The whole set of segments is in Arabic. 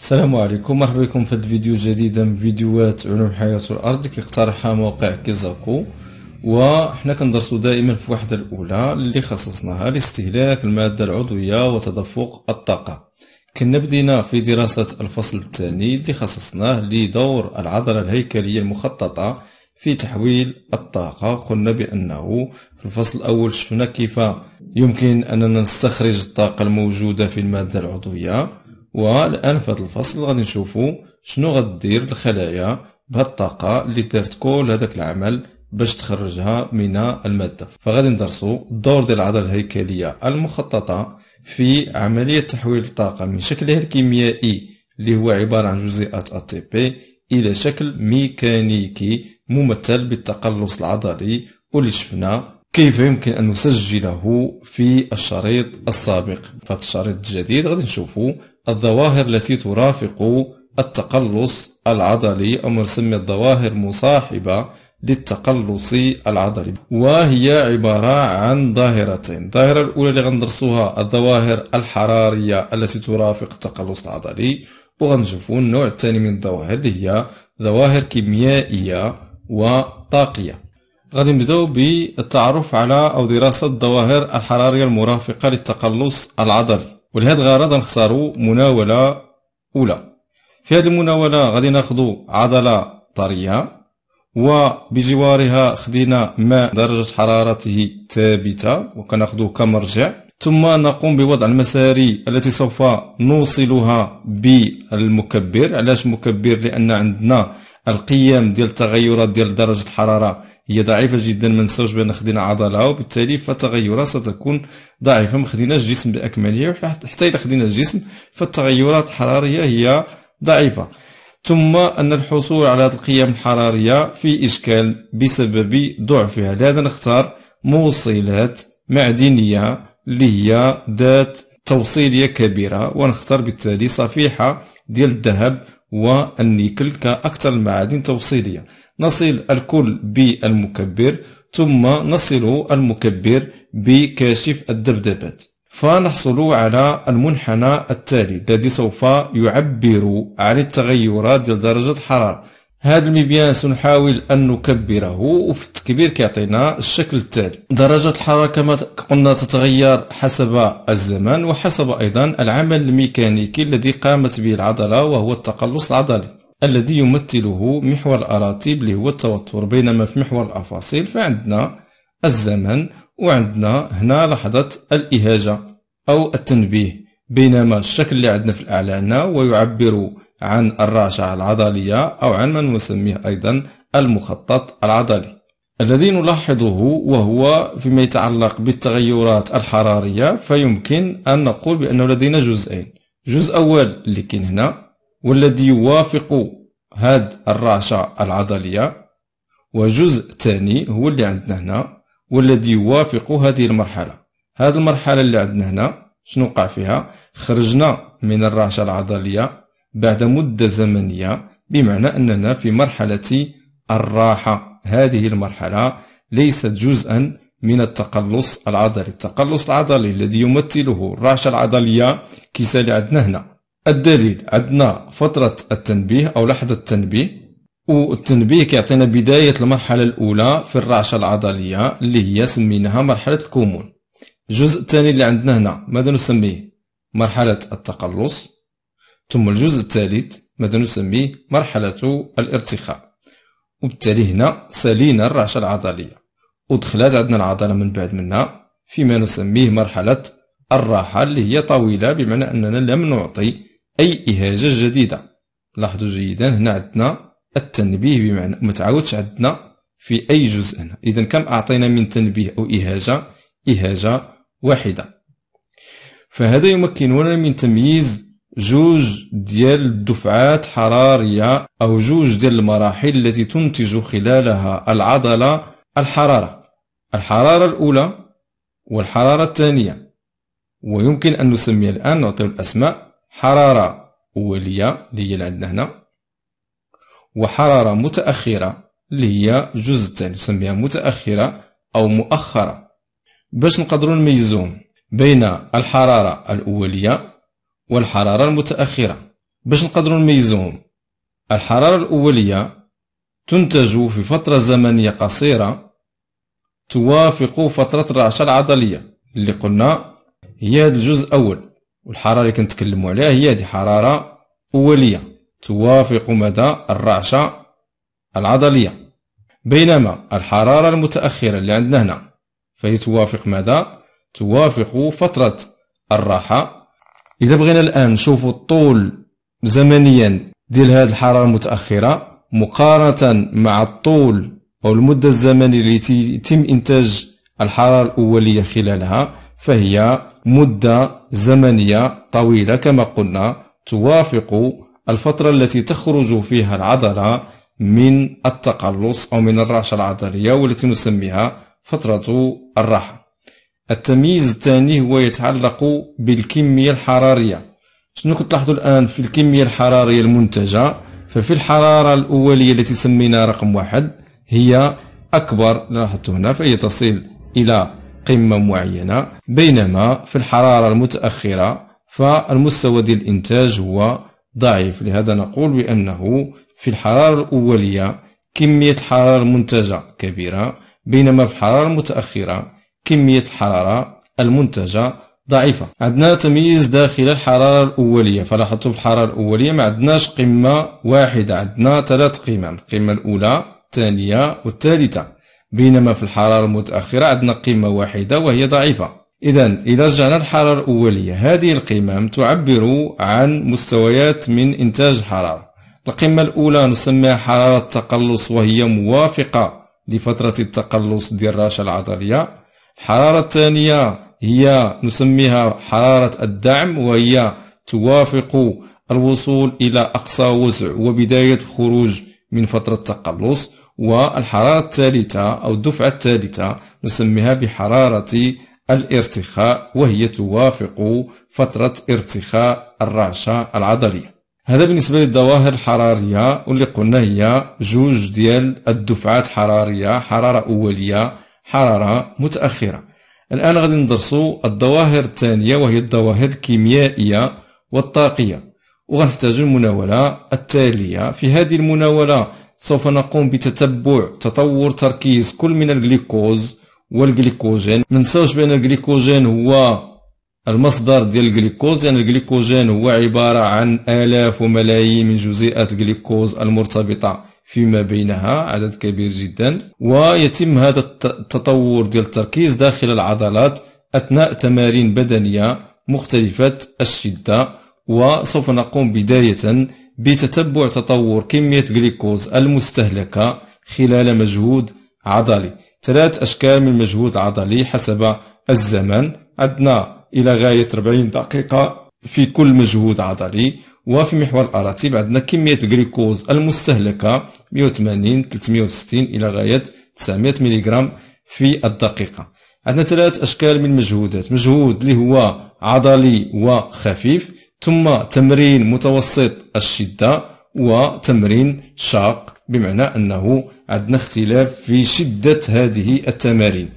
السلام عليكم مرحبا بكم في هذا الفيديو جديد من فيديوهات علوم حياة الأرض كيقترحها موقع كيزاكو وحنا كندرسو دائما في الوحدة الأولى اللي خصصناها لاستهلاك المادة العضوية وتدفق الطاقة كنا بدينا في دراسة الفصل الثاني اللي خصصناه لدور العضلة الهيكلية المخططة في تحويل الطاقة قلنا بأنه في الفصل الأول شفنا كيف يمكن أننا نستخرج الطاقة الموجودة في المادة العضوية والآن الفصل غادي نشوفو شنو غدير الخلايا بهاد الطاقة اللي دارت كل هداك العمل باش تخرجها من المادة فغادي ندرسو الدور ديال العضلة الهيكلية المخططة في عملية تحويل الطاقة من شكلها الكيميائي اللي هو عبارة عن جزيئات ATP إلى شكل ميكانيكي ممثل بالتقلص العضلي واللي شفنا كيف يمكن أن نسجله في الشريط السابق فهاد الشريط الجديد غادي نشوفو الظواهر التي ترافق التقلص العضلي أو ما نسمي الظواهر مصاحبة للتقلص العضلي وهي عبارة عن ظاهرتين الظاهرة الأولى اللي غندرسوها الظواهر الحرارية التي ترافق التقلص العضلي وغنشوفوا النوع الثاني من الظواهر اللي هي ظواهر كيميائية وطاقية غادي نبداو بالتعرف على أو دراسة الظواهر الحرارية المرافقة للتقلص العضلي ولهذا الغرض نختاروا مناوله اولى في هذه المناوله غادي ناخذوا عضله طريه وبجوارها خدينا ماء درجه حرارته ثابته وكناخدو كمرجع ثم نقوم بوضع المساري التي سوف نوصلها بالمكبر علاش مكبر لان عندنا القيم ديال التغيرات ديال درجه الحراره هي ضعيفة جدا ما نساوش بان خدينا عضلة وبالتالي فالتغيرات ستكون ضعيفة ما خديناش الجسم بأكمله حتى إذا خدينا الجسم فالتغيرات الحرارية هي ضعيفة ثم أن الحصول على هذه القيم الحرارية في إشكال بسبب ضعفها لهذا نختار موصلات معدنية اللي هي ذات توصيلية كبيرة ونختار بالتالي صفيحة ديال الذهب والنيكل كأكثر المعادن توصيلية نصل الكل بالمكبر ثم نصل المكبر بكاشف الذبذبات فنحصل على المنحنى التالي الذي سوف يعبر عن التغيرات ديال درجة الحرارة هذا المبيان سنحاول أن نكبره وفي التكبير كيعطينا الشكل التالي درجة الحرارة كما قلنا تتغير حسب الزمان وحسب أيضا العمل الميكانيكي الذي قامت به العضلة وهو التقلص العضلي الذي يمثله محور الاراتيب اللي هو التوتر بينما في محور الأفاصيل فعندنا الزمن وعندنا هنا لحظة الإهاجة أو التنبيه بينما الشكل اللي عندنا في الأعلى هنا ويعبر عن الرعشة العضلية أو عن ما نسميه أيضا المخطط العضلي الذي نلاحظه وهو فيما يتعلق بالتغيرات الحرارية فيمكن أن نقول بأنه لدينا جزئين جزء أول اللي كاين هنا والذي يوافق هاد الرعشة العضلية وجزء ثاني هو اللي عندنا هنا والذي يوافق هذه المرحلة هذه المرحلة اللي عندنا هنا شنو وقع فيها خرجنا من الرعشة العضلية بعد مدة زمنية بمعنى أننا في مرحلة الراحة هذه المرحلة ليست جزءا من التقلص العضلي التقلص العضلي الذي يمثله الرعشة العضلية كيسالي عندنا هنا الدليل عندنا فترة التنبيه أو لحظة التنبيه والتنبيه كيعطينا بداية المرحلة الأولى في الرعشة العضلية اللي هي سميناها مرحلة الكومون الجزء الثاني اللي عندنا هنا ماذا نسميه مرحلة التقلص ثم الجزء الثالث ماذا نسميه مرحلة الارتخاء وبالتالي هنا سالينا الرعشة العضلية ودخلات عندنا العضلة من بعد منها فيما نسميه مرحلة الراحة اللي هي طويلة بمعنى أننا لم نعطي أي إهاجة جديدة لاحظوا جيدا هنا عندنا التنبيه بمعنى ما تعاودش عندنا في أي جزء هنا إذا كم أعطينا من تنبيه أو إهاجة إهاجة واحدة فهذا يمكننا من تمييز جوج ديال الدفعات حرارية أو جوج ديال المراحل التي تنتج خلالها العضلة الحرارة الحرارة الأولى والحرارة الثانية ويمكن أن نسمي الآن نعطي الأسماء حرارة أولية اللي هي اللي عندنا هنا وحرارة متأخرة اللي هي الجزء الثاني نسميها متأخرة أو مؤخرة باش نقدروا نميزوهم بين الحرارة الأولية والحرارة المتأخرة باش نقدروا نميزوهم الحرارة الأولية تنتج في فترة زمنية قصيرة توافق فترة الرعشة العضلية اللي قلنا هي هذا الجزء الأول والحرارة اللي كنتكلموا عليها هي هذه حرارة أولية توافق مدى الرعشة العضلية بينما الحرارة المتأخرة اللي عندنا هنا فهي توافق مدى توافق فترة الراحة إذا بغينا الآن نشوفوا الطول زمنيا ديال هذه الحرارة المتأخرة مقارنة مع الطول أو المدة الزمنية التي يتم إنتاج الحرارة الأولية خلالها فهي مدة زمنية طويلة كما قلنا توافق الفترة التي تخرج فيها العضلة من التقلص أو من الرعشة العضلية والتي نسميها فترة الراحة التمييز الثاني هو يتعلق بالكمية الحرارية شنو كتلاحظوا الآن في الكمية الحرارية المنتجة ففي الحرارة الأولية التي سميناها رقم واحد هي أكبر لاحظتوا هنا فهي تصل إلى قمة معينة بينما في الحرارة المتأخرة فالمستوى ديال الإنتاج هو ضعيف لهذا نقول بأنه في الحرارة الأولية كمية الحرارة المنتجة كبيرة بينما في الحرارة المتأخرة كمية الحرارة المنتجة ضعيفة عندنا تمييز داخل الحرارة الأولية فلاحظتوا في الحرارة الأولية ما عندناش قمة واحدة عندنا ثلاث قمم القمة الأولى الثانية والثالثة بينما في الحرارة المتأخرة عندنا قيمة واحدة وهي ضعيفة إذا إذا رجعنا للحرارة الأولية هذه القمم تعبر عن مستويات من إنتاج الحرارة القمة الأولى نسميها حرارة التقلص وهي موافقة لفترة التقلص ديال الراشة العضلية الحرارة الثانية هي نسميها حرارة الدعم وهي توافق الوصول إلى أقصى وسع وبداية الخروج من فترة التقلص والحرارة الثالثة أو الدفعة الثالثة نسميها بحرارة الارتخاء وهي توافق فترة ارتخاء الرعشة العضلية هذا بالنسبة للظواهر الحرارية واللي قلنا هي جوج ديال الدفعات حرارية حرارة أولية حرارة متأخرة الآن غادي ندرسو الظواهر الثانية وهي الظواهر الكيميائية والطاقية وغنحتاج المناولة التالية في هذه المناولة سوف نقوم بتتبع تطور تركيز كل من الجلوكوز والجليكوجين ما نساوش بان الجليكوجين هو المصدر ديال الجليكوز يعني الجليكوجين هو عبارة عن آلاف وملايين من جزيئات الجليكوز المرتبطة فيما بينها عدد كبير جدا ويتم هذا التطور ديال التركيز داخل العضلات أثناء تمارين بدنية مختلفة الشدة وسوف نقوم بداية بتتبع تطور كمية جليكوز المستهلكة خلال مجهود عضلي ثلاث أشكال من المجهود العضلي حسب الزمن عندنا إلى غاية 40 دقيقة في كل مجهود عضلي وفي محور الأراتيب عندنا كمية الجليكوز المستهلكة 180 360 إلى غاية 900 ملغ في الدقيقة عندنا ثلاث أشكال من المجهودات مجهود اللي هو عضلي وخفيف ثم تمرين متوسط الشدة وتمرين شاق بمعنى أنه عندنا اختلاف في شدة هذه التمارين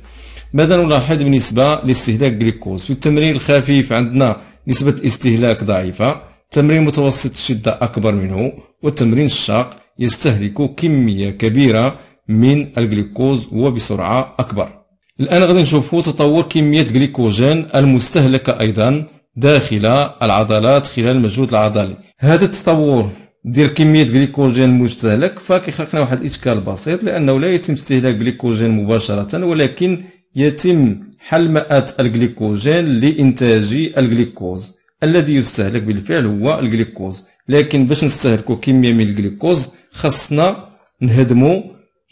ماذا نلاحظ بالنسبة لاستهلاك جليكوز في التمرين الخفيف عندنا نسبة الاستهلاك ضعيفة تمرين متوسط الشدة أكبر منه والتمرين الشاق يستهلك كمية كبيرة من الجليكوز وبسرعة أكبر الآن غادي نشوفوا تطور كمية جليكوجين المستهلكة أيضا داخل العضلات خلال المجهود العضلي هذا التطور ديال كميه غليكوجين المستهلك فكيخلق لنا واحد الاشكال بسيط لانه لا يتم استهلاك غليكوجين مباشره ولكن يتم حل مئات الغليكوجين لانتاج الغليكوز الذي يستهلك بالفعل هو الغليكوز لكن باش نستهلكوا كميه من الغليكوز خصنا نهدموا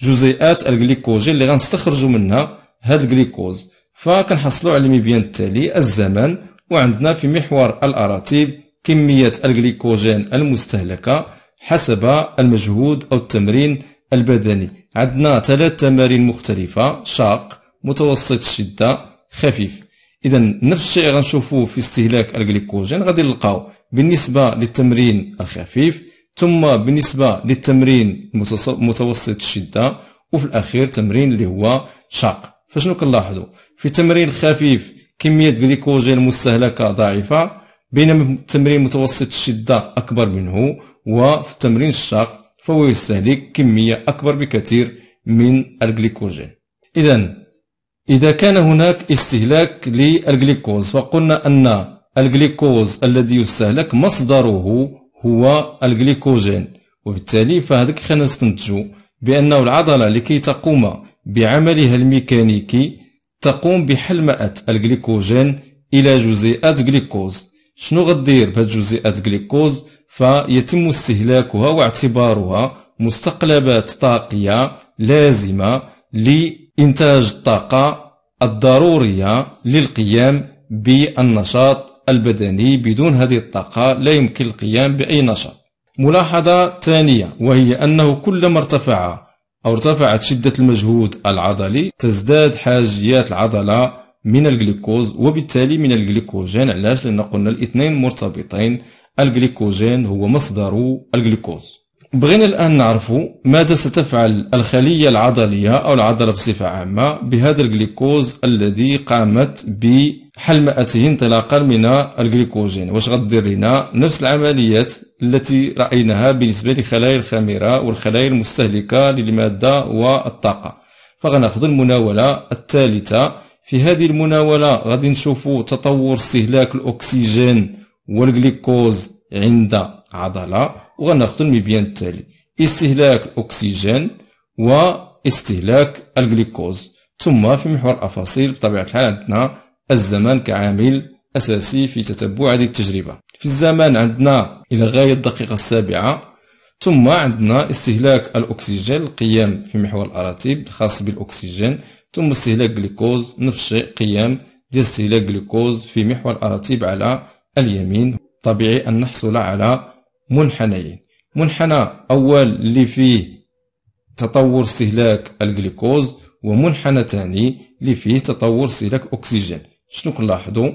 جزيئات الغليكوجين اللي غنستخرجوا منها هاد الغليكوز فكنحصلوا على المبيان التالي الزمن وعندنا في محور الأراتيب كمية الجليكوجين المستهلكة حسب المجهود أو التمرين البدني عندنا ثلاث تمارين مختلفة شاق متوسط الشدة خفيف إذا نفس الشيء غنشوفوه في استهلاك الجليكوجين غادي نلقاو بالنسبة للتمرين الخفيف ثم بالنسبة للتمرين متوسط الشدة وفي الأخير تمرين اللي هو شاق فشنو كنلاحظوا في التمرين الخفيف كمية غليكوجين المستهلكه ضعيفة بينما في التمرين متوسط الشدة أكبر منه وفي التمرين الشاق فهو يستهلك كمية أكبر بكثير من الغليكوجين إذا إذا كان هناك استهلاك للغليكوز فقلنا أن الغليكوز الذي يستهلك مصدره هو الغليكوجين وبالتالي فهذا خلينا نستنتجو بأنه العضلة لكي تقوم بعملها الميكانيكي تقوم بحلمأة الجليكوجين الى جزيئات جليكوز شنو غدير بهاد جزيئات جليكوز فيتم استهلاكها واعتبارها مستقلبات طاقيه لازمه لانتاج الطاقه الضروريه للقيام بالنشاط البدني بدون هذه الطاقه لا يمكن القيام باي نشاط ملاحظه ثانيه وهي انه كلما ارتفع أو ارتفعت شدة المجهود العضلي تزداد حاجيات العضلة من الجلوكوز وبالتالي من الجلوكوجين علاش لأن قلنا الاثنين مرتبطين الجلوكوجين هو مصدر الجلوكوز بغينا الآن نعرف ماذا ستفعل الخلية العضلية أو العضلة بصفة عامة بهذا الجليكوز الذي قامت بحلمأته انطلاقا من الجليكوجين واش غدير لنا نفس العمليات التي رأيناها بالنسبة لخلايا الخميرة والخلايا المستهلكة للمادة والطاقة فغناخذ المناولة الثالثة في هذه المناولة غادي نشوفوا تطور استهلاك الأكسجين والجليكوز عند عضلة وغناخذ المبيان التالي استهلاك الأكسجين واستهلاك الجلوكوز ثم في محور الأفاصيل بطبيعة الحال عندنا الزمان كعامل أساسي في تتبع هذه التجربة في الزمان عندنا إلى غاية الدقيقة السابعة ثم عندنا استهلاك الأكسجين القيام في محور الأراتيب الخاص بالأكسجين ثم استهلاك الجلوكوز نفس الشيء قيام ديال استهلاك الجلوكوز في محور الأراتيب على اليمين طبيعي أن نحصل على منحنيين منحنى أول اللي فيه تطور استهلاك الجلوكوز ومنحنى ثاني اللي فيه تطور استهلاك أكسجين شنو كنلاحظوا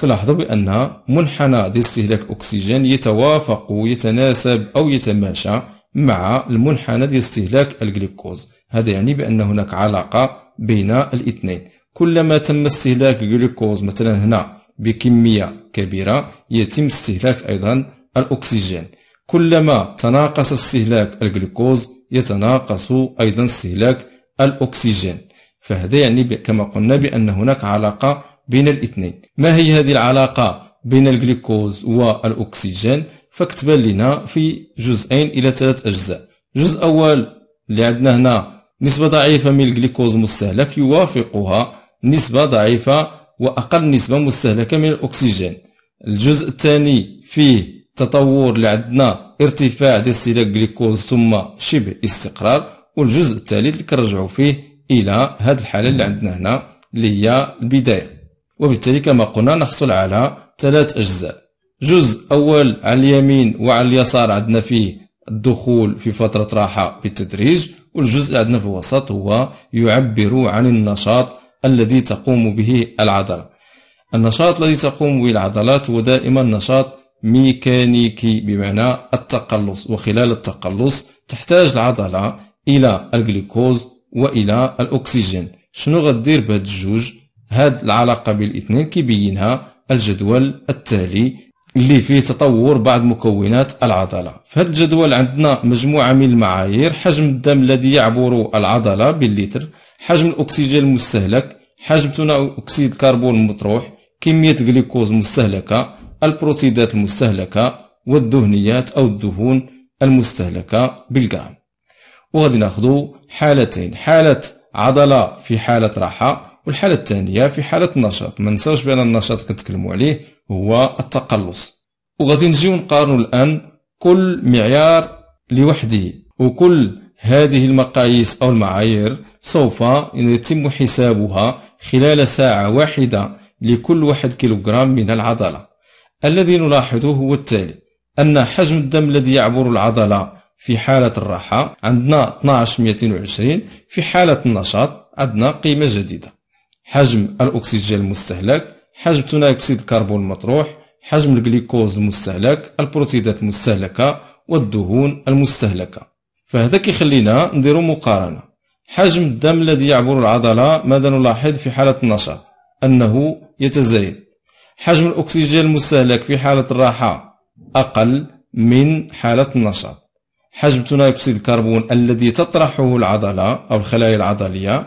كنلاحظوا بأن منحنى ديال استهلاك أكسجين يتوافق ويتناسب أو يتماشى مع المنحنى ديال استهلاك الجلوكوز هذا يعني بأن هناك علاقة بين الاثنين كلما تم استهلاك جلوكوز مثلا هنا بكمية كبيرة يتم استهلاك أيضا الأكسجين كلما تناقص استهلاك الجلوكوز يتناقص أيضا استهلاك الأكسجين فهذا يعني كما قلنا بأن هناك علاقة بين الاثنين ما هي هذه العلاقة بين الجلوكوز والأكسجين فكتب لنا في جزئين إلى ثلاث أجزاء جزء أول اللي عندنا هنا نسبة ضعيفة من الجلوكوز مستهلك يوافقها نسبة ضعيفة وأقل نسبة مستهلكة من الأكسجين الجزء الثاني فيه تطور اللي عندنا ارتفاع ديال استهلاك الجليكوز ثم شبه استقرار والجزء الثالث اللي كنرجعوا فيه الى هذه الحاله اللي عندنا هنا اللي هي البدايه وبالتالي كما قلنا نحصل على ثلاث اجزاء جزء اول على اليمين وعلى اليسار عندنا فيه الدخول في فتره راحه بالتدريج والجزء اللي عندنا في الوسط هو يعبر عن النشاط الذي تقوم به العضله النشاط الذي تقوم به العضلات هو دائما نشاط ميكانيكي بمعنى التقلص وخلال التقلص تحتاج العضلة إلى الجلوكوز وإلى الأكسجين شنو غدير بهاد الجوج هاد العلاقة بين الاثنين كيبينها الجدول التالي اللي فيه تطور بعض مكونات العضلة في هذا الجدول عندنا مجموعة من المعايير حجم الدم الذي يعبر العضلة باللتر حجم الأكسجين المستهلك حجم ثنائي أكسيد الكربون المطروح كمية جلوكوز مستهلكة البروتيدات المستهلكة والدهنيات أو الدهون المستهلكة بالجرام وغادي ناخذ حالتين حالة عضلة في حالة راحة والحالة الثانية في حالة النشاط ما نساوش بأن النشاط كنتكلموا عليه هو التقلص وغادي نجيو نقارنوا الآن كل معيار لوحده وكل هذه المقاييس أو المعايير سوف يتم حسابها خلال ساعة واحدة لكل واحد كيلوغرام من العضلة الذي نلاحظه هو التالي أن حجم الدم الذي يعبر العضلة في حالة الراحة عندنا 1220 في حالة النشاط عندنا قيمة جديدة حجم الأكسجين المستهلك حجم ثنائي أكسيد الكربون المطروح حجم الجليكوز المستهلك البروتيدات المستهلكة والدهون المستهلكة فهذا كيخلينا نديرو مقارنة حجم الدم الذي يعبر العضلة ماذا نلاحظ في حالة النشاط أنه يتزايد حجم الأكسجين المستهلك في حالة الراحة أقل من حالة النشاط حجم ثنائي أكسيد الكربون الذي تطرحه العضلة أو الخلايا العضلية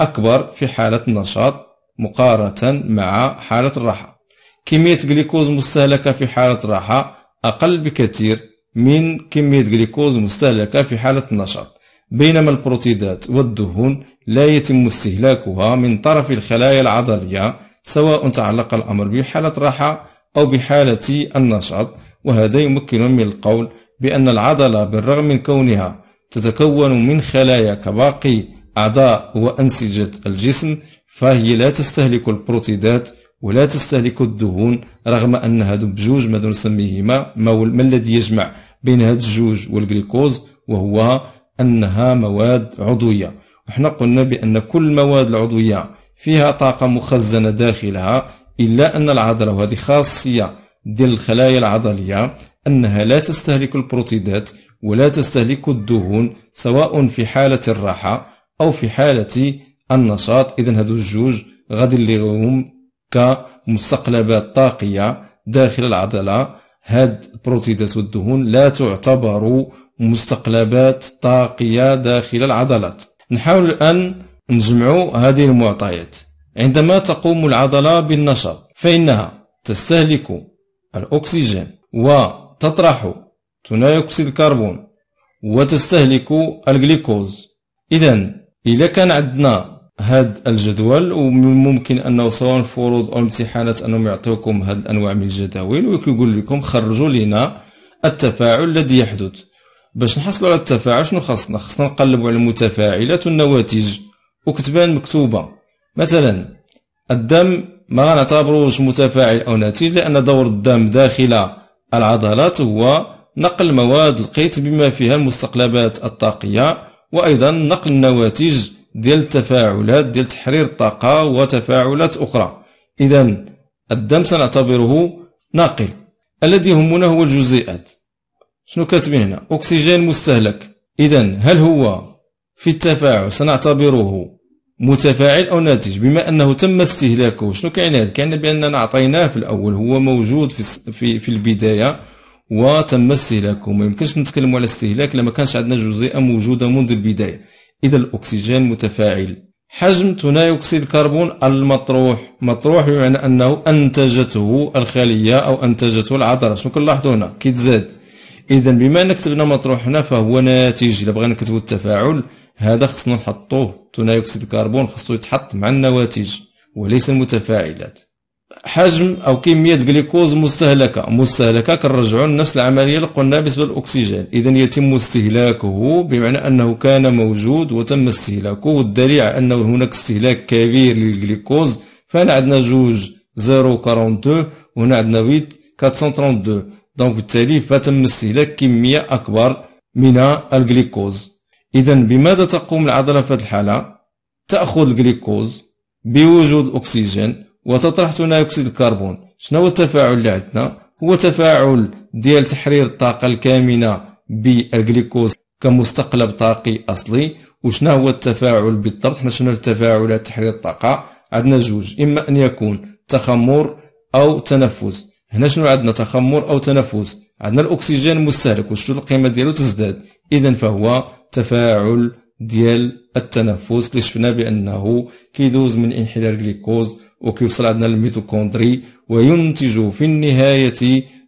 أكبر في حالة النشاط مقارنة مع حالة الراحة كمية الجليكوز المستهلكة في حالة الراحة أقل بكثير من كمية جليكوز مستهلكة في حالة النشاط بينما البروتيدات والدهون لا يتم استهلاكها من طرف الخلايا العضلية سواء تعلق الأمر بحالة راحة أو بحالة النشاط وهذا يمكن من القول بأن العضلة بالرغم من كونها تتكون من خلايا كباقي أعضاء وأنسجة الجسم فهي لا تستهلك البروتيدات ولا تستهلك الدهون رغم أن هذا بجوج ماذا نسميهما ما, ما الذي يجمع بين هاد الجوج والجليكوز وهو أنها مواد عضوية وحنا قلنا بأن كل المواد العضوية فيها طاقة مخزنة داخلها إلا أن العضلة وهذه خاصية ديال الخلايا العضلية أنها لا تستهلك البروتيدات ولا تستهلك الدهون سواء في حالة الراحة أو في حالة النشاط إذا هذو الجوج غادي لهم كمستقلبات طاقية داخل العضلة هاد البروتيدات والدهون لا تعتبر مستقلبات طاقية داخل العضلات نحاول الآن نجمع هذه المعطيات عندما تقوم العضلة بالنشاط فإنها تستهلك الأكسجين وتطرح ثنائي الكربون وتستهلك الجليكوز إذا إذا كان عندنا هذا الجدول الممكن أنه سواء الفروض أو الامتحانات أنهم يعطوكم هذه الأنواع من الجداول ويقول لكم خرجوا لنا التفاعل الذي يحدث باش نحصلوا على التفاعل شنو خاصنا خاصنا نقلبوا على المتفاعلات والنواتج وكتبان مكتوبة مثلا الدم ما غنعتبروش متفاعل أو ناتج لأن دور الدم داخل العضلات هو نقل مواد القيت بما فيها المستقلبات الطاقية وأيضا نقل النواتج ديال التفاعلات ديال تحرير الطاقة وتفاعلات أخرى إذا الدم سنعتبره ناقل الذي يهمنا هو الجزيئات شنو كاتبين هنا أكسجين مستهلك إذا هل هو في التفاعل سنعتبره متفاعل او ناتج بما انه تم استهلاكه شنو كاين هذا كاين باننا عطيناه في الاول هو موجود في في, في البدايه وتم استهلاكه ما يمكنش نتكلموا على استهلاك لما كانش عندنا جزيئه موجوده منذ البدايه اذا الاكسجين متفاعل حجم ثنائي اكسيد الكربون المطروح مطروح يعني انه انتجته الخليه او انتجته العضله شنو كنلاحظوا هنا كيتزاد اذا بما ان كتبنا مطروح هنا فهو ناتج الا بغينا نكتبوا التفاعل هذا خصنا نحطوه ثاني اكسيد الكربون خصو يتحط مع النواتج وليس المتفاعلات حجم او كميه الجليكوز مستهلكه مستهلكه كنرجعوا لنفس العمليه اللي قلنا بالنسبه للاكسجين اذا يتم استهلاكه بمعنى انه كان موجود وتم استهلاكه والدليل على انه هناك استهلاك كبير للجليكوز فانا عندنا جوج 0.42 وهنا عندنا 8 432 دونك بالتالي فتم استهلاك كميه اكبر من الجليكوز اذا بماذا تقوم العضله في هذه الحاله تاخذ الجلوكوز بوجود الاكسجين وتطرح ثاني اكسيد الكربون شنو هو التفاعل اللي عندنا هو تفاعل ديال تحرير الطاقه الكامنه بالجلوكوز كمستقلب طاقي اصلي وشنو هو التفاعل بالضبط حنا شنو التفاعلات تحرير الطاقه عندنا جوج اما ان يكون تخمر او تنفس هنا شنو عندنا تخمر او تنفس عندنا الاكسجين مستهلك وشنو القيمه ديالو تزداد اذا فهو تفاعل ديال التنفس اللي شفنا بانه كيدوز من انحدار الجلوكوز وكيوصل عندنا للميتوكوندري وينتج في النهايه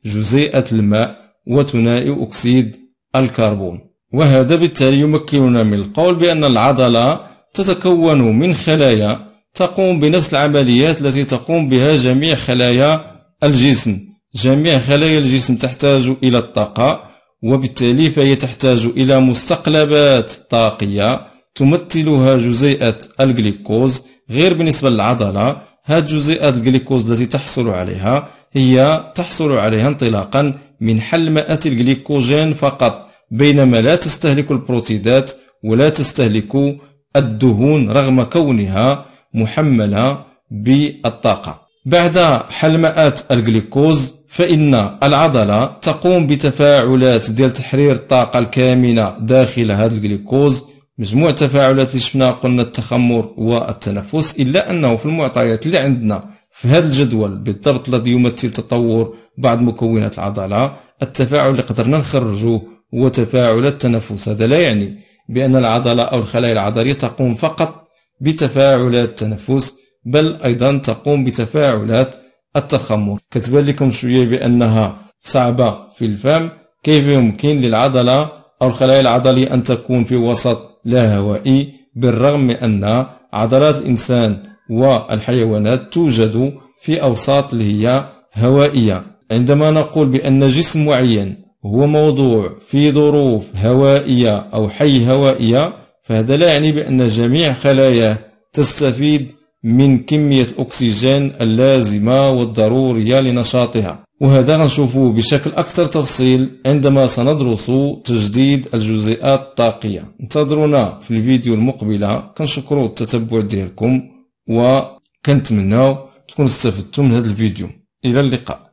جزيئه الماء وثنائي اكسيد الكربون وهذا بالتالي يمكننا من القول بان العضله تتكون من خلايا تقوم بنفس العمليات التي تقوم بها جميع خلايا الجسم جميع خلايا الجسم تحتاج الى الطاقه وبالتالي فهي تحتاج إلى مستقلبات طاقية تمثلها جزيئة الجليكوز غير بالنسبة للعضلة هذه جزيئة الجليكوز التي تحصل عليها هي تحصل عليها انطلاقا من حلماءة الجليكوجين فقط بينما لا تستهلك البروتيدات ولا تستهلك الدهون رغم كونها محملة بالطاقة بعد حلماءات الجليكوز فإن العضلة تقوم بتفاعلات ديال تحرير الطاقة الكامنة داخل هذا الجلوكوز مجموع تفاعلات اللي شفنا قلنا التخمر والتنفس إلا أنه في المعطيات اللي عندنا في هذا الجدول بالضبط الذي يمثل تطور بعض مكونات العضلة التفاعل اللي قدرنا نخرجه هو تفاعل التنفس هذا لا يعني بأن العضلة أو الخلايا العضلية تقوم فقط بتفاعلات التنفس بل أيضا تقوم بتفاعلات التخمر كتبان لكم شويه بانها صعبه في الفم كيف يمكن للعضله او الخلايا العضليه ان تكون في وسط لا هوائي بالرغم من ان عضلات الانسان والحيوانات توجد في اوساط اللي هي هوائيه عندما نقول بان جسم معين هو موضوع في ظروف هوائيه او حي هوائيه فهذا لا يعني بان جميع خلاياه تستفيد من كمية الأكسجين اللازمة والضرورية لنشاطها وهذا غنشوفوه بشكل أكثر تفصيل عندما سندرس تجديد الجزيئات الطاقية انتظرونا في الفيديو المقبلة كنشكروا التتبع ديالكم وكنتمناو تكونوا استفدتم من هذا الفيديو إلى اللقاء